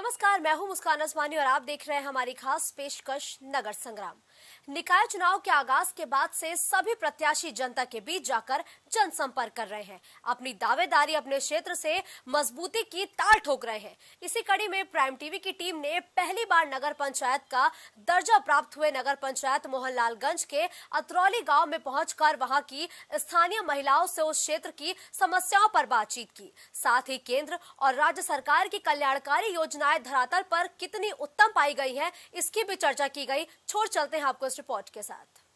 नमस्कार मैं हूं मुस्कान असमानी और आप देख रहे हैं हमारी खास पेशकश नगर संग्राम निकाय चुनाव के आगाज के बाद से सभी प्रत्याशी जनता के बीच जाकर जनसंपर्क कर रहे हैं अपनी दावेदारी अपने क्षेत्र से मजबूती की ताल ठोक रहे हैं इसी कड़ी में प्राइम टीवी की टीम ने पहली बार नगर पंचायत का दर्जा प्राप्त हुए नगर पंचायत मोहनलालगंज के अतरौली गांव में पहुंचकर वहां की स्थानीय महिलाओं से उस क्षेत्र की समस्याओं पर बातचीत की साथ ही केंद्र और राज्य सरकार की कल्याणकारी योजनाएं धरातल पर कितनी उत्तम पाई गई है इसकी भी चर्चा की गई छोड़ चलते हैं आपको इस रिपोर्ट के साथ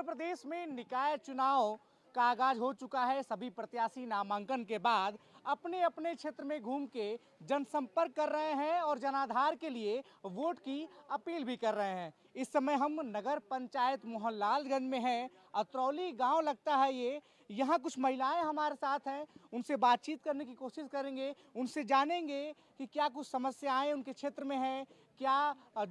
उत्तर प्रदेश में निकाय चुनाव का आगाज हो चुका है सभी प्रत्याशी नामांकन के बाद अपने अपने क्षेत्र में घूम के जनसंपर्क कर रहे हैं और जनाधार के लिए वोट की अपील भी कर रहे हैं इस समय हम नगर पंचायत मोहनलालगंज में हैं अतरौली गांव लगता है ये यहाँ कुछ महिलाएं हमारे साथ हैं उनसे बातचीत करने की कोशिश करेंगे उनसे जानेंगे कि क्या कुछ समस्याएं उनके क्षेत्र में हैं क्या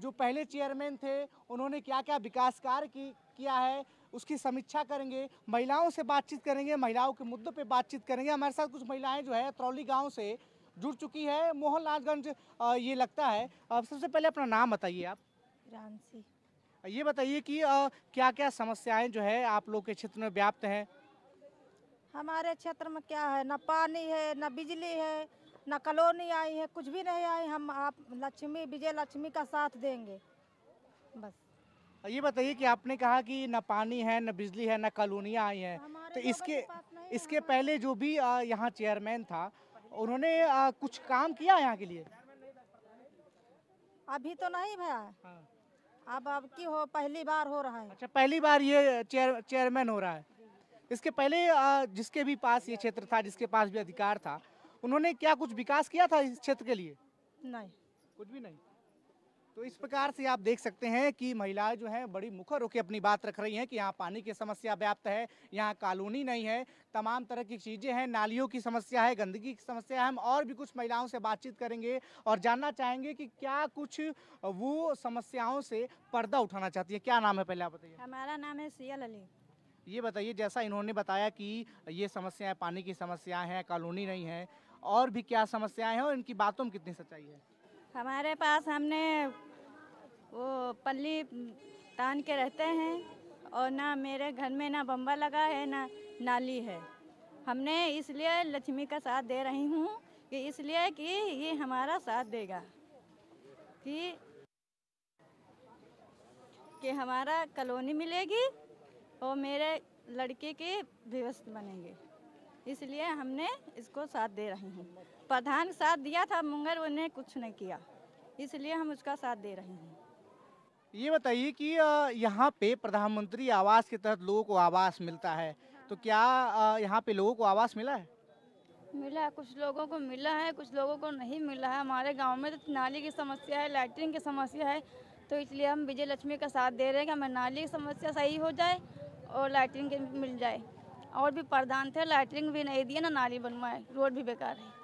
जो पहले चेयरमैन थे उन्होंने क्या क्या विकास कार्य की किया है उसकी समीक्षा करेंगे महिलाओं से बातचीत करेंगे महिलाओं के मुद्दों पर बातचीत करेंगे हमारे साथ कुछ महिलाएं जो है त्रौली गाँव से जुड़ चुकी है मोहनलालगंज ये लगता है सबसे पहले अपना नाम बताइए आप रानसी ये बताइए कि क्या क्या समस्याएं जो है आप लोग के क्षेत्र में व्याप्त हैं हमारे क्षेत्र में क्या है ना पानी है ना बिजली है ना कलोनी आई है कुछ भी नहीं आई हम आप लक्ष्मी विजय लक्ष्मी का साथ देंगे बस ये बताइए कि आपने कहा कि न पानी है न बिजली है न कॉलोनियाँ आई हैं तो इसके इसके पहले जो भी यहाँ चेयरमैन था उन्होंने कुछ काम किया यहाँ के लिए अभी तो नहीं भैया हाँ। अब अब की हो पहली बार हो रहा है अच्छा पहली बार ये चेयर चेयरमैन हो रहा है इसके पहले जिसके भी पास ये क्षेत्र था जिसके पास भी अधिकार था उन्होंने क्या कुछ विकास किया था इस क्षेत्र के लिए नहीं कुछ भी नहीं तो इस प्रकार से आप देख सकते हैं कि महिलाएं जो हैं बड़ी मुखर होकर अपनी बात रख रही हैं कि यहाँ पानी की समस्या व्याप्त है यहाँ कॉलोनी नहीं है तमाम तरह की चीज़ें हैं नालियों की समस्या है गंदगी की समस्या है हम और भी कुछ महिलाओं से बातचीत करेंगे और जानना चाहेंगे कि क्या कुछ वो समस्याओं से पर्दा उठाना चाहती है क्या नाम है पहले आप बताइए हमारा नाम है सियल अली ये बताइए जैसा इन्होंने बताया कि ये समस्याएँ पानी की समस्याएँ हैं कॉलोनी नहीं है और भी क्या समस्याएँ हैं और इनकी बातों में कितनी सच्चाई है हमारे पास हमने वो पल्ली तान के रहते हैं और ना मेरे घर में ना बम्बा लगा है ना नाली है हमने इसलिए लक्ष्मी का साथ दे रही हूँ कि इसलिए कि ये हमारा साथ देगा कि कि हमारा कॉलोनी मिलेगी और मेरे लड़के के व्यवस्थ बनेंगे इसलिए हमने इसको साथ दे रही हूँ प्रधान साथ दिया था मुंगर उन्हें कुछ नहीं किया इसलिए हम उसका साथ दे रही हूँ ये बताइए कि यहाँ पे प्रधानमंत्री आवास के तहत लोगों को आवास मिलता है तो क्या यहाँ पे लोगों को आवास मिला है मिला है कुछ लोगों को मिला है कुछ लोगों को नहीं मिला है हमारे गांव में तो नाली की समस्या है लैट्रिन की समस्या है तो इसलिए हम विजय लक्ष्मी का साथ दे रहे हैं कि हमें नाली की समस्या सही हो जाए और लैट्रिन की मिल जाए और भी प्रधान थे लैट्रिन भी नहीं दिए ना नाली बनवाए रोड भी बेकार है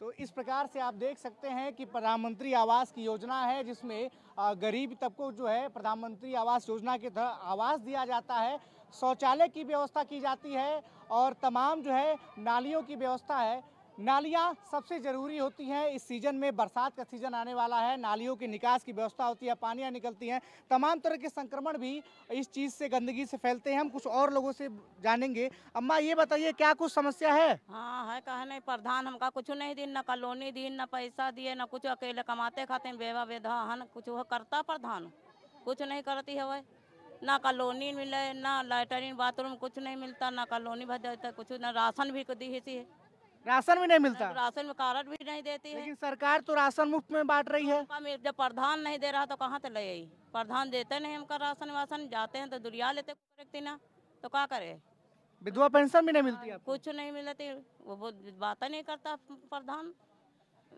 तो इस प्रकार से आप देख सकते हैं कि प्रधानमंत्री आवास की योजना है जिसमें गरीब तबको जो है प्रधानमंत्री आवास योजना के तहत आवास दिया जाता है शौचालय की व्यवस्था की जाती है और तमाम जो है नालियों की व्यवस्था है नालियाँ सबसे ज़रूरी होती हैं इस सीज़न में बरसात का सीज़न आने वाला है नालियों के निकास की व्यवस्था होती है पानियाँ निकलती हैं तमाम तरह के संक्रमण भी इस चीज़ से गंदगी से फैलते हैं हम कुछ और लोगों से जानेंगे अम्मा ये बताइए क्या कुछ समस्या है हाँ है कहे नहीं प्रधान हमका कुछ नहीं दिन न कॉलोनी दी न पैसा दिए न कुछ अकेले कमाते खाते बेवा बेधा हन कुछ करता प्रधान कुछ नहीं करती है वह ना कॉलोनी मिले ना लेटरिन बाथरूम कुछ नहीं मिलता ना कॉलोनी भर देता कुछ ना राशन भी दी है राशन भी नहीं मिलता तो राशन में कार्ड भी नहीं देती है लेकिन सरकार तो राशन मुफ्त में बांट रही है जब प्रधान नहीं दे रहा तो कहाँ से ले प्रधान देते नहीं हमका राशन वासन जाते हैं तो दुरिया लेते ना तो क्या करे विधवा पेंशन भी नहीं मिलती है कुछ नहीं मिलती वो बात नहीं करता प्रधान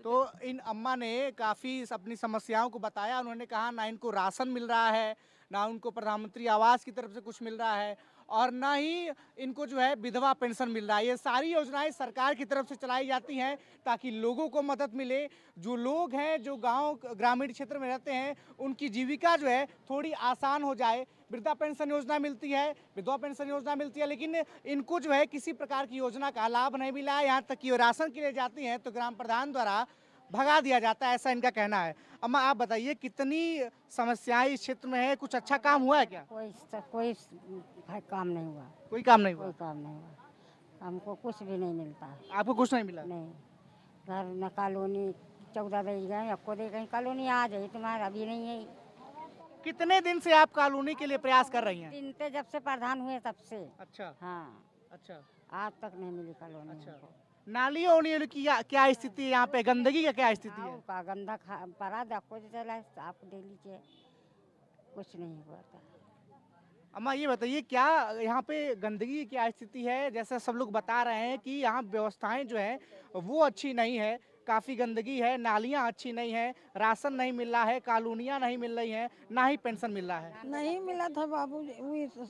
तो इन अम्मा ने काफ़ी अपनी समस्याओं को बताया उन्होंने कहा ना इनको राशन मिल रहा है ना उनको प्रधानमंत्री आवास की तरफ से कुछ मिल रहा है और ना ही इनको जो है विधवा पेंशन मिल रहा है ये सारी योजनाएं सरकार की तरफ से चलाई जाती हैं ताकि लोगों को मदद मिले जो लोग हैं जो गांव ग्रामीण क्षेत्र में रहते हैं उनकी जीविका जो है थोड़ी आसान हो जाए वृद्धा पेंशन योजना मिलती है विधवा पेंशन योजना मिलती है लेकिन इनको जो है किसी प्रकार की योजना का लाभ नहीं मिला है यहाँ तक कि राशन के लिए जाती हैं तो ग्राम प्रधान द्वारा भगा दिया जाता है ऐसा इनका कहना है अम्मा आप बताइए कितनी समस्याएं इस क्षेत्र में है कुछ अच्छा काम हुआ है क्या कोई कोई काम नहीं हुआ कोई काम नहीं हुआ कोई काम नहीं हुआ हमको कुछ भी नहीं मिलता आपको कुछ नहीं मिला नहीं घर न कॉलोनी चौदह बज गए आपको दे कहीं कॉलोनी आ जाए तुम्हारा अभी नहीं है कितने दिन से आप कॉलोनी के लिए प्रयास कर रही हैं? दिन पे जब से प्रधान हुए तब से अच्छा हाँ अच्छा आज तक नहीं मिली कॉलोनी अच्छा नालियों उलियों की क्या, क्या स्थिति है यहाँ पे गंदगी का क्या स्थिति है का गंदा पड़ा देखो चला साफ दे लीजिए कुछ नहीं होता अम्मा ये बताइए क्या यहाँ पे गंदगी की क्या स्थिति है जैसे सब लोग बता रहे हैं कि यहाँ व्यवस्थाएं जो है वो अच्छी नहीं है काफ़ी गंदगी है नालियाँ अच्छी नहीं है राशन नहीं मिल रहा है कॉलोनियाँ नहीं मिल रही हैं ना ही पेंशन मिल रहा है नहीं मिला था बाबू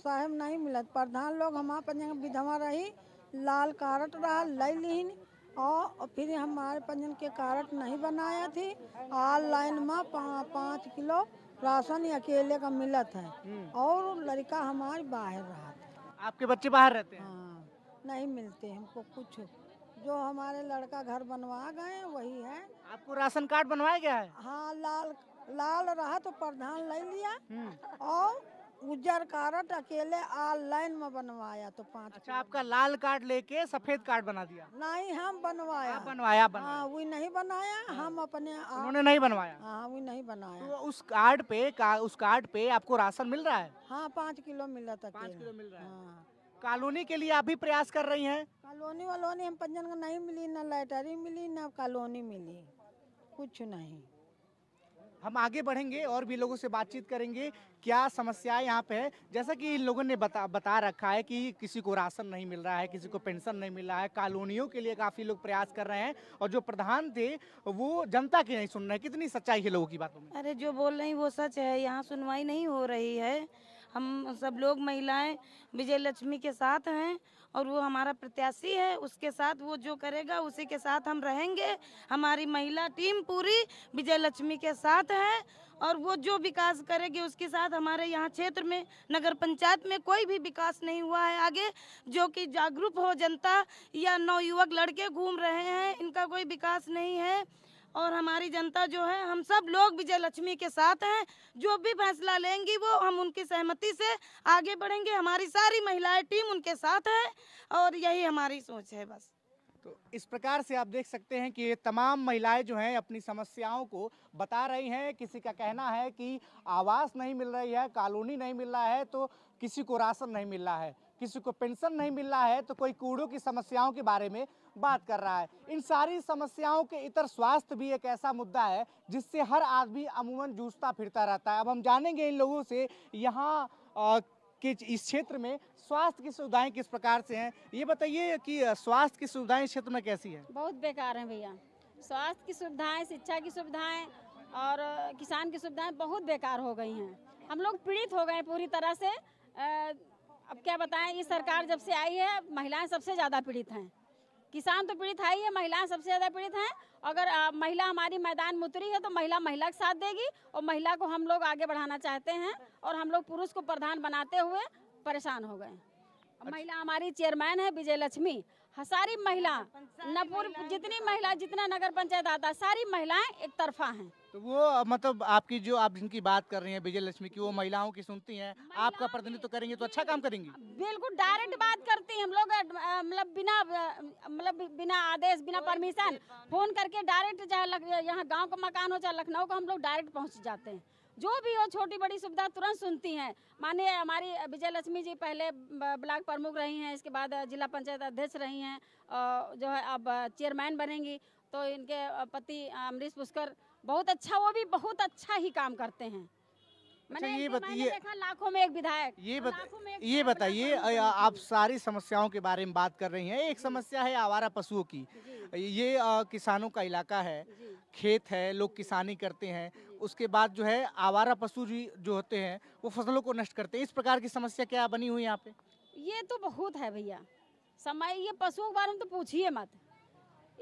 साहब नहीं मिला प्रधान लोग हमारे विधवा रही लाल कारट रहा लाइन और फिर हमारे पंजन के कारट नहीं बनाया थी ऑनलाइन में पा, पाँच किलो राशन अकेले का मिलत है हम्म। और लड़का हमारे बाहर रहा था आपके बच्चे बाहर रहते हैं हाँ नहीं मिलते हमको कुछ जो हमारे लड़का घर बनवा गए वही है आपको राशन कार्ड बनवाया गया है हाँ लाल लाल रहा तो प्रधान ले लिया हम्म। और उजर कार्ड अकेले ऑनलाइन में बनवाया तो पाँच अच्छा आपका लाल कार्ड लेके सफेद कार्ड बना दिया नहीं हम बनवाया आप बनवाया हाँ वो नहीं बनाया हाँ। हम अपने उन्होंने नहीं बनवाया हाँ वो नहीं बनाया तो उस कार्ड पे का, उस कार्ड पे आपको राशन मिल रहा है हाँ पाँच किलो मिल रहा था पाँच किलो मिल रहा है हाँ। कॉलोनी के लिए आप भी प्रयास कर रही हैं कॉलोनी वालोनी हम पंजन का नहीं मिली ना लाइटरी मिली ना कॉलोनी मिली कुछ नहीं हम आगे बढ़ेंगे और भी लोगों से बातचीत करेंगे क्या समस्याएं यहाँ पे है जैसा कि इन लोगों ने बता बता रखा है कि किसी को राशन नहीं मिल रहा है किसी को पेंशन नहीं मिल रहा है कॉलोनियों के लिए काफ़ी लोग प्रयास कर रहे हैं और जो प्रधान थे वो जनता की नहीं सुन रहे कितनी सच्चाई है लोगों की बातों में अरे जो बोल रहे हैं वो सच है यहाँ सुनवाई नहीं हो रही है हम सब लोग महिलाएं विजय लक्ष्मी के साथ हैं और वो हमारा प्रत्याशी है उसके साथ वो जो करेगा उसी के साथ हम रहेंगे हमारी महिला टीम पूरी विजय लक्ष्मी के साथ है और वो जो विकास करेगी उसके साथ हमारे यहाँ क्षेत्र में नगर पंचायत में कोई भी विकास नहीं हुआ है आगे जो कि जागरूक हो जनता या नौयुवक लड़के घूम रहे हैं इनका कोई विकास नहीं है और हमारी जनता जो है हम सब लोग विजय लक्ष्मी के साथ हैं जो भी फैसला लेंगी वो हम उनकी सहमति से आगे बढ़ेंगे हमारी सारी महिलाएं टीम उनके साथ है और यही हमारी सोच है बस तो इस प्रकार से आप देख सकते हैं कि ये तमाम महिलाएं जो हैं अपनी समस्याओं को बता रही हैं किसी का कहना है कि आवास नहीं मिल रही है कॉलोनी नहीं मिल रहा है तो किसी को राशन नहीं मिल रहा है किसी को पेंशन नहीं मिल रहा है तो कोई कूड़ों की समस्याओं के बारे में बात कर रहा है इन सारी समस्याओं के इतर स्वास्थ्य भी एक ऐसा मुद्दा है जिससे हर आदमी अमूमन जूझता फिरता रहता है अब हम जानेंगे इन लोगों से यहाँ कि इस क्षेत्र में स्वास्थ्य की सुविधाएं किस प्रकार से हैं ये बताइए कि स्वास्थ्य की सुविधाएं क्षेत्र में कैसी है बहुत बेकार हैं भैया स्वास्थ्य की सुविधाएं शिक्षा की सुविधाएं और किसान की सुविधाएं बहुत बेकार हो गई हैं हम लोग पीड़ित हो गए पूरी तरह से अब क्या बताएं ये सरकार जब से आई है महिलाएं सबसे ज़्यादा पीड़ित हैं किसान तो पीड़ित है ही है महिलाएं सबसे ज़्यादा पीड़ित हैं अगर आ, महिला हमारी मैदान में उतरी है तो महिला महिला के साथ देगी और महिला को हम लोग आगे बढ़ाना चाहते हैं और हम लोग पुरुष को प्रधान बनाते हुए परेशान हो गए अच्छा। महिला हमारी चेयरमैन है विजय लक्ष्मी हाँ, सारी महिला नपुर जितनी महिला जितना नगर पंचायत आता सारी महिलाएं एक तरफा हैं तो वो मतलब आपकी जो आप जिनकी बात कर रही हैं विजय लक्ष्मी की वो महिलाओं की सुनती हैं आपका प्रतिनिधित्व तो करेंगे तो अच्छा काम करेंगी बिल्कुल डायरेक्ट बात करती हैं हम लोग मतलब बिना मतलब बिना आदेश बिना परमिशन फोन करके डायरेक्ट चाहे यहाँ गाँव का मकान हो चाहे लखनऊ का हम लोग डायरेक्ट पहुँच जाते हैं जो भी हो छोटी बड़ी सुविधा तुरंत सुनती हैं माने हमारी विजय लक्ष्मी जी पहले ब्लॉक प्रमुख रही हैं इसके बाद जिला पंचायत अध्यक्ष रही हैं जो है अब चेयरमैन बनेंगी तो इनके पति अमरीश पुष्कर बहुत अच्छा वो भी बहुत अच्छा ही काम करते हैं अच्छा, मैंने ये बताइए लाखों में एक विधायक ये बत, ये बताइए आप सारी समस्याओं के बारे में बात कर रही हैं एक समस्या है आवारा पशुओं की ये आ, किसानों का इलाका है खेत है लोग किसानी करते हैं उसके बाद जो है आवारा पशु जो होते हैं वो फसलों को नष्ट करते हैं इस प्रकार की समस्या क्या बनी हुई यहाँ पे ये तो बहुत है भैया समय ये पशुओं के बारे में तो पूछिए मत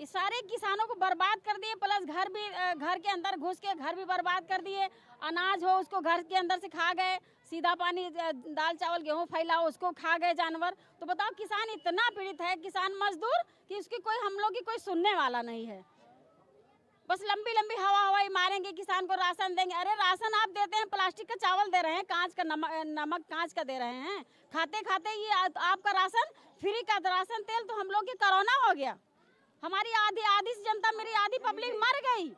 सारे किसानों को बर्बाद कर दिए प्लस घर भी घर के अंदर घुस के घर भी बर्बाद कर दिए अनाज हो उसको घर के अंदर से खा गए सीधा पानी दाल चावल गेहूँ फैलाओ उसको खा गए जानवर तो बताओ किसान इतना पीड़ित है किसान मजदूर कि उसकी कोई हम लोग की कोई सुनने वाला नहीं है बस लंबी लंबी हवा हवाई मारेंगे किसान को राशन देंगे अरे राशन आप देते हैं प्लास्टिक का चावल दे रहे हैं कांच का नमक नमक कांच का दे रहे हैं खाते खाते ये आपका राशन फ्री का राशन तेल तो हम लोग के कोरोना हो गया हमारी आधी आधी से जनता मेरी आधी पब्लिक मर गई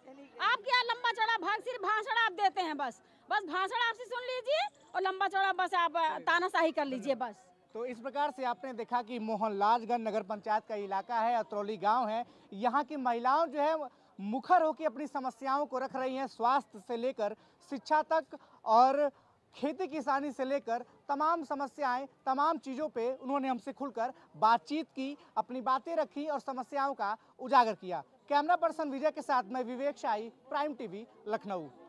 आप क्या लंबा चौड़ा भाग सिर्फ भाषण आप देते हैं बस बस भाषण आपसे सुन लीजिए और लंबा चौड़ा बस आप तानाशाही कर लीजिए बस तो इस प्रकार से आपने देखा कि मोहनलालगंज नगर पंचायत का इलाका है अतरौली गांव है यहाँ की महिलाओं जो है मुखर होकर अपनी समस्याओं को रख रही हैं स्वास्थ्य से लेकर शिक्षा तक और खेती किसानी से लेकर तमाम समस्याएं तमाम चीज़ों पे उन्होंने हमसे खुलकर बातचीत की अपनी बातें रखी और समस्याओं का उजागर किया कैमरा पर्सन विजय के साथ मैं विवेक शाही प्राइम टीवी लखनऊ